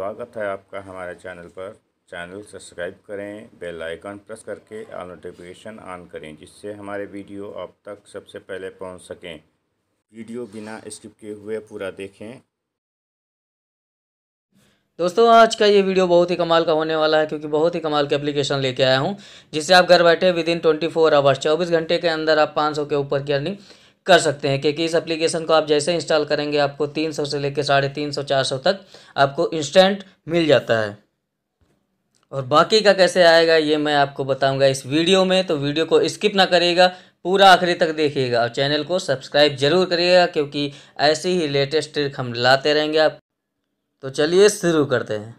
स्वागत है आपका हमारे चैनल पर चैनल सब्सक्राइब करें बेल आइकन प्रेस करके ऑल नोटिफिकेशन ऑन करें जिससे हमारे वीडियो आप तक सबसे पहले पहुंच सकें वीडियो बिना स्किप किए हुए पूरा देखें दोस्तों आज का ये वीडियो बहुत ही कमाल का होने वाला है क्योंकि बहुत ही कमाल के एप्लीकेशन लेके आया हूँ जिससे आप घर बैठे within twenty four hours चौबीस घंटे के अंदर आप पाँच सौ के ऊपर की अर्निंग कर सकते हैं क्योंकि इस एप्लीकेशन को आप जैसे इंस्टॉल करेंगे आपको तीन सौ से लेकर साढ़े तीन सौ चार सौ तक आपको इंस्टेंट मिल जाता है और बाकी का कैसे आएगा ये मैं आपको बताऊंगा इस वीडियो में तो वीडियो को स्किप ना करिएगा पूरा आखिरी तक देखिएगा और चैनल को सब्सक्राइब जरूर करिएगा क्योंकि ऐसी ही लेटेस्ट ट्रिक हम लाते रहेंगे आप तो चलिए शुरू करते हैं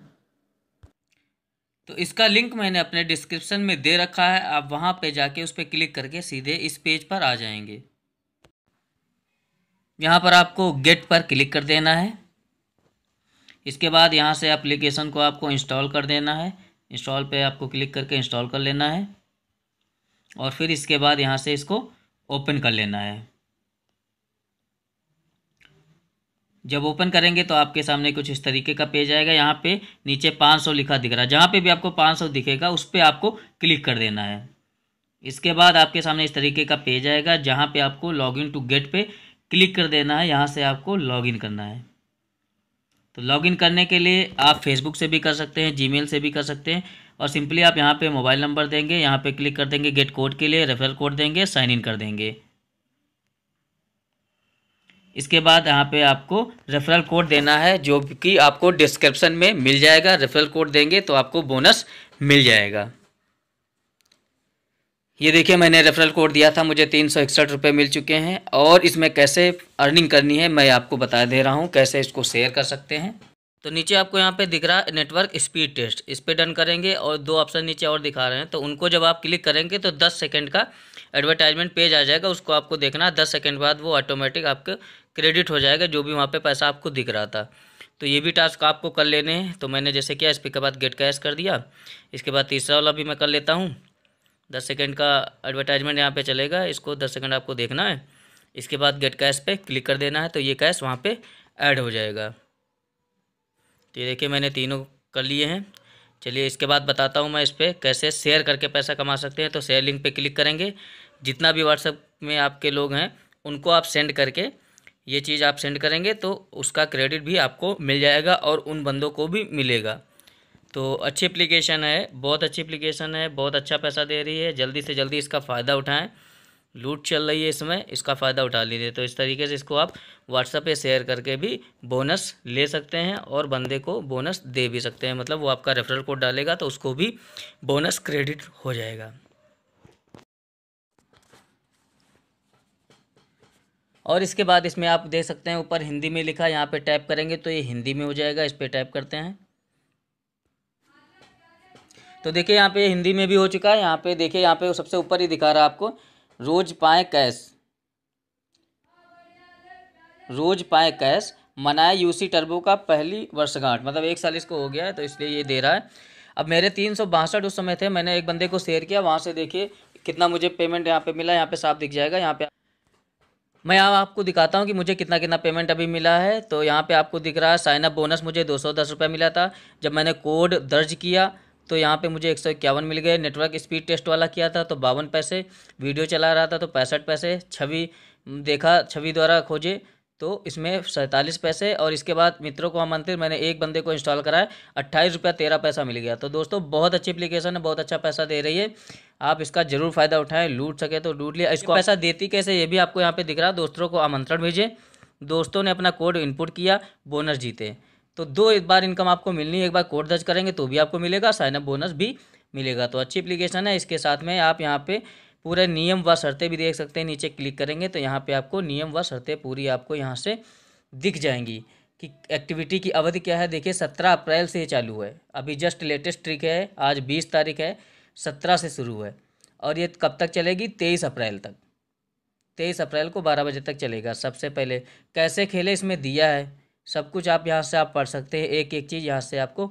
तो इसका लिंक मैंने अपने डिस्क्रिप्शन में दे रखा है आप वहाँ पे जाके उस पर क्लिक करके सीधे इस पेज पर आ जाएंगे यहाँ पर आपको गेट पर क्लिक कर देना है इसके बाद यहाँ से एप्लीकेशन को आपको इंस्टॉल कर देना है इंस्टॉल पे आपको क्लिक करके इंस्टॉल कर लेना है और फिर इसके बाद यहाँ से इसको ओपन कर लेना है जब ओपन करेंगे तो आपके सामने कुछ इस तरीके का पेज आएगा यहाँ पे नीचे 500 लिखा दिख रहा है जहाँ पे भी आपको 500 दिखेगा उस पर आपको क्लिक कर देना है इसके बाद आपके सामने इस तरीके का पेज आएगा जहाँ पे आपको लॉग इन टू गेट पे क्लिक कर देना है यहाँ से आपको लॉगिन करना है तो लॉगिन करने के लिए आप फेसबुक से भी कर सकते हैं जीमेल से भी कर सकते हैं और सिंपली आप यहाँ पे मोबाइल नंबर देंगे यहाँ पे क्लिक कर देंगे गेट कोड के लिए रेफरल कोड देंगे साइन इन कर देंगे इसके बाद यहाँ पे आपको रेफरल कोड देना है जो कि आपको डिस्क्रिप्शन में मिल जाएगा रेफरल कोड देंगे तो आपको बोनस मिल जाएगा ये देखिए मैंने रेफरल कोड दिया था मुझे तीन सौ इकसठ रुपये मिल चुके हैं और इसमें कैसे अर्निंग करनी है मैं आपको बता दे रहा हूँ कैसे इसको शेयर कर सकते हैं तो नीचे आपको यहाँ पे दिख रहा है नेटवर्क स्पीड टेस्ट इस पर डन करेंगे और दो ऑप्शन नीचे और दिखा रहे हैं तो उनको जब आप क्लिक करेंगे तो दस सेकेंड का एडवर्टाइजमेंट पेज आ जाएगा उसको आपको देखना है दस सेकेंड बाद वो ऑटोमेटिक आपके क्रेडिट हो जाएगा जो भी वहाँ पर पैसा आपको दिख रहा था तो ये भी टास्क आपको कर लेने हैं तो मैंने जैसे किया इस पर के बाद गेट कैश कर दिया इसके बाद तीसरा वाला भी मैं कर लेता हूँ दस सेकेंड का एडवर्टाइजमेंट यहाँ पे चलेगा इसको दस सेकेंड आपको देखना है इसके बाद गेट कैश पे क्लिक कर देना है तो ये कैश वहाँ पे ऐड हो जाएगा तो ये देखिए मैंने तीनों कर लिए हैं चलिए इसके बाद बताता हूँ मैं इस पर कैसे शेयर करके पैसा कमा सकते हैं तो शेयर लिंक पे क्लिक करेंगे जितना भी व्हाट्सअप में आपके लोग हैं उनको आप सेंड करके ये चीज़ आप सेंड करेंगे तो उसका क्रेडिट भी आपको मिल जाएगा और उन बंदों को भी मिलेगा तो अच्छी एप्लीकेशन है बहुत अच्छी एप्लीकेशन है बहुत अच्छा पैसा दे रही है जल्दी से जल्दी इसका फ़ायदा उठाएं लूट चल रही है इसमें इसका फ़ायदा उठा लीजिए तो इस तरीके से इसको आप व्हाट्सएप पे शेयर करके भी बोनस ले सकते हैं और बंदे को बोनस दे भी सकते हैं मतलब वो आपका रेफरल कोड डालेगा तो उसको भी बोनस क्रेडिट हो जाएगा और इसके बाद इसमें आप देख सकते हैं ऊपर हिंदी में लिखा यहाँ पे टाइप करेंगे तो ये हिंदी में हो जाएगा इस पर टाइप करते हैं तो देखिए यहाँ पे हिंदी में भी हो चुका है यहाँ पे देखिए यहाँ पे सबसे ऊपर ही दिखा रहा है आपको रोज पाए कैश रोज पाए कैश मनाए यूसी टर्बो का पहली वर्षगांठ मतलब एक साल इसको हो गया है तो इसलिए ये दे रहा है अब मेरे तीन सौ बासठ उस समय थे मैंने एक बंदे को शेयर किया वहाँ से देखिए कितना मुझे पेमेंट यहाँ पे मिला यहाँ पे साफ दिख जाएगा यहाँ पे मैं यहाँ आपको दिखाता हूँ कि मुझे कितना कितना पेमेंट अभी मिला है तो यहाँ पे आपको दिख रहा है साइनअप बोनस मुझे दो सौ दस रुपये मिला था जब मैंने कोड दर्ज किया तो यहाँ पे मुझे एक सौ इक्यावन मिल गए नेटवर्क स्पीड टेस्ट वाला किया था तो बावन पैसे वीडियो चला रहा था तो पैंसठ पैसे छवि देखा छवि द्वारा खोजे तो इसमें सैंतालीस पैसे और इसके बाद मित्रों को आमंत्रित मैंने एक बंदे को इंस्टॉल कराया अट्ठाईस रुपया तेरह पैसा मिल गया तो दोस्तों बहुत अच्छी एप्लीकेशन है बहुत अच्छा पैसा दे रही है आप इसका जरूर फ़ायदा उठाएं लूट सके तो लूट लिया इसको पैसा देती कैसे ये भी आपको यहाँ पे दिख रहा है दोस्तों को आमंत्रण भेजें दोस्तों ने अपना कोड इनपुट किया बोनस जीते तो दो एक बार इनकम आपको मिलनी है एक बार कोड दर्ज करेंगे तो भी आपको मिलेगा साइनअप बोनस भी मिलेगा तो अच्छी एप्लीकेशन है इसके साथ में आप यहाँ पे पूरे नियम व शर्तें भी देख सकते हैं नीचे क्लिक करेंगे तो यहाँ पे आपको नियम व शर्तें पूरी आपको यहाँ से दिख जाएंगी कि एक्टिविटी की अवधि क्या है देखिए सत्रह अप्रैल से ये चालू है अभी जस्ट लेटेस्ट ट्रिक है आज बीस तारीख है सत्रह से शुरू है और ये कब तक चलेगी तेईस अप्रैल तक तेईस अप्रैल को बारह बजे तक चलेगा सबसे पहले कैसे खेले इसमें दिया है सब कुछ आप यहाँ से आप पढ़ सकते हैं एक एक चीज़ यहाँ से आपको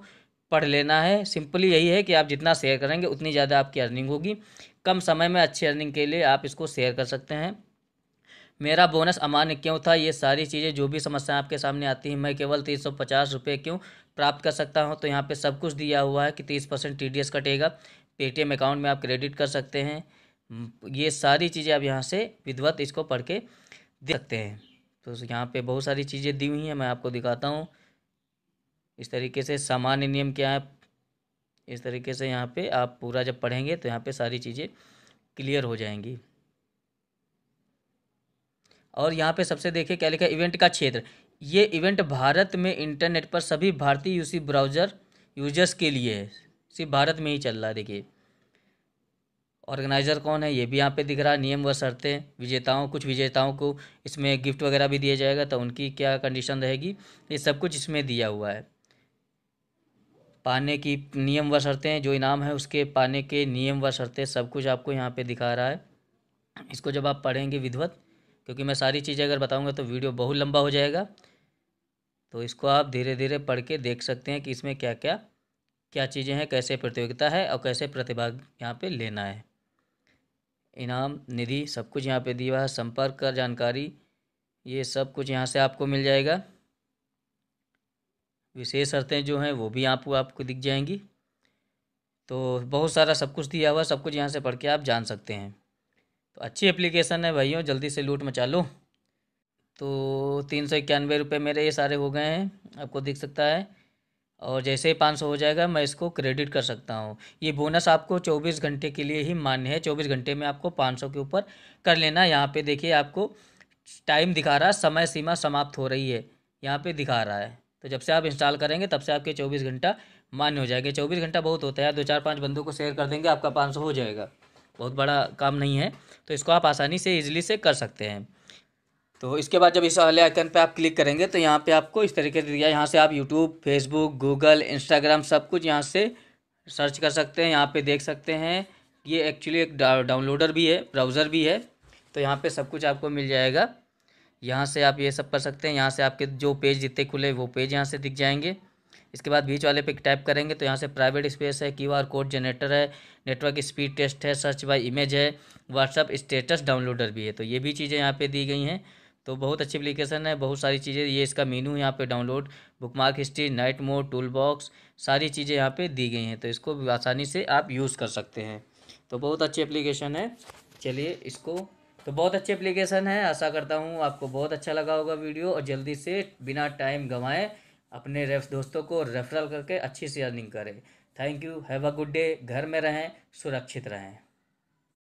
पढ़ लेना है सिंपली यही है कि आप जितना शेयर करेंगे उतनी ज़्यादा आपकी अर्निंग होगी कम समय में अच्छी अर्निंग के लिए आप इसको शेयर कर सकते हैं मेरा बोनस अमान्य क्यों था ये सारी चीज़ें जो भी समस्याएं आपके सामने आती हैं मैं केवल तीन सौ पचास रुपये क्यों प्राप्त कर सकता हूं तो यहां पे सब कुछ दिया हुआ है कि तीस परसेंट टी कटेगा पेटीएम अकाउंट में आप क्रेडिट कर सकते हैं ये सारी चीज़ें आप यहाँ से विधिवत इसको पढ़ के दे सकते हैं तो यहाँ पे बहुत सारी चीज़ें दी हुई हैं मैं आपको दिखाता हूँ इस तरीके से सामान्य नियम क्या है इस तरीके से यहाँ पे आप पूरा जब पढ़ेंगे तो यहाँ पे सारी चीज़ें क्लियर हो जाएंगी और यहाँ पे सबसे देखिए क्या लिखा है इवेंट का क्षेत्र ये इवेंट भारत में इंटरनेट पर सभी भारतीय यूसी ब्राउज़र यूजर्स के लिए है सिर्फ भारत में ही चल रहा है देखिए ऑर्गेनाइज़र कौन है ये भी यहाँ पे दिख रहा है नियम व शर्तें विजेताओं कुछ विजेताओं को इसमें गिफ्ट वगैरह भी दिया जाएगा तो उनकी क्या कंडीशन रहेगी ये सब कुछ इसमें दिया हुआ है पाने की नियम व शर्तें जो इनाम है उसके पाने के नियम व शर्तें सब कुछ आपको यहाँ पे दिखा रहा है इसको जब आप पढ़ेंगे विधवत क्योंकि मैं सारी चीज़ें अगर बताऊँगा तो वीडियो बहुत लंबा हो जाएगा तो इसको आप धीरे धीरे पढ़ के देख सकते हैं कि इसमें क्या क्या क्या चीज़ें हैं कैसे प्रतियोगिता है और कैसे प्रतिभाग यहाँ पे लेना है इनाम निधि सब कुछ यहाँ पे दिया हुआ है संपर्क कर जानकारी ये सब कुछ यहाँ से आपको मिल जाएगा विशेष शर्तें जो हैं वो भी आपको आपको दिख जाएंगी तो बहुत सारा सब कुछ दिया हुआ सब कुछ यहाँ से पढ़ के आप जान सकते हैं तो अच्छी एप्लीकेशन है भाइयों जल्दी से लूट मचा लो तो तीन सौ इक्यानवे रुपये मेरे ये सारे हो गए हैं आपको दिख सकता है और जैसे ही पाँच सौ हो जाएगा मैं इसको क्रेडिट कर सकता हूँ ये बोनस आपको चौबीस घंटे के लिए ही मान्य है चौबीस घंटे में आपको पाँच सौ के ऊपर कर लेना यहाँ पे देखिए आपको टाइम दिखा रहा है समय सीमा समाप्त हो रही है यहाँ पे दिखा रहा है तो जब से आप इंस्टॉल करेंगे तब से आपके चौबीस घंटा मान्य हो जाएगा चौबीस घंटा बहुत होता है दो चार पाँच बंदों को शेयर कर देंगे आपका पाँच सौ हो जाएगा बहुत बड़ा काम नहीं है तो इसको आप आसानी से ईजिली से कर सकते हैं तो इसके बाद जब इस वाले आइकन पे आप क्लिक करेंगे तो यहाँ पे आपको इस तरीके से दिया यहाँ से आप यूट्यूब फेसबुक गूगल इंस्टाग्राम सब कुछ यहाँ से सर्च कर सकते हैं यहाँ पे देख सकते हैं ये एक्चुअली एक डाउनलोडर भी है ब्राउज़र भी है तो यहाँ पे सब कुछ आपको मिल जाएगा यहाँ से आप ये सब कर सकते हैं यहाँ से आपके जो पेज जितने खुले वो पेज यहाँ से दिख जाएंगे इसके बाद बीच वाले पे टाइप करेंगे तो यहाँ से प्राइवेट स्पेस है क्यू आर कोड जनरेटर है नेटवर्क स्पीड टेस्ट है सर्च बाई इमेज है व्हाट्सअप स्टेटस डाउनलोडर भी है तो ये भी चीज़ें यहाँ पे दी गई हैं तो बहुत अच्छी एप्लीकेशन है बहुत सारी चीज़ें ये इसका मीनू यहाँ पे download bookmark history night mode tool box सारी चीज़ें यहाँ पे दी गई हैं तो इसको आसानी से आप यूज़ कर सकते हैं तो बहुत अच्छी एप्लीकेशन है चलिए इसको तो बहुत अच्छी एप्लीकेशन है आशा करता हूँ आपको बहुत अच्छा लगा होगा वीडियो और जल्दी से बिना टाइम गंवाएँ अपने रेफ दोस्तों को रेफरल करके अच्छी से अर्निंग करें thank you have a good day घर में रहें सुरक्षित रहें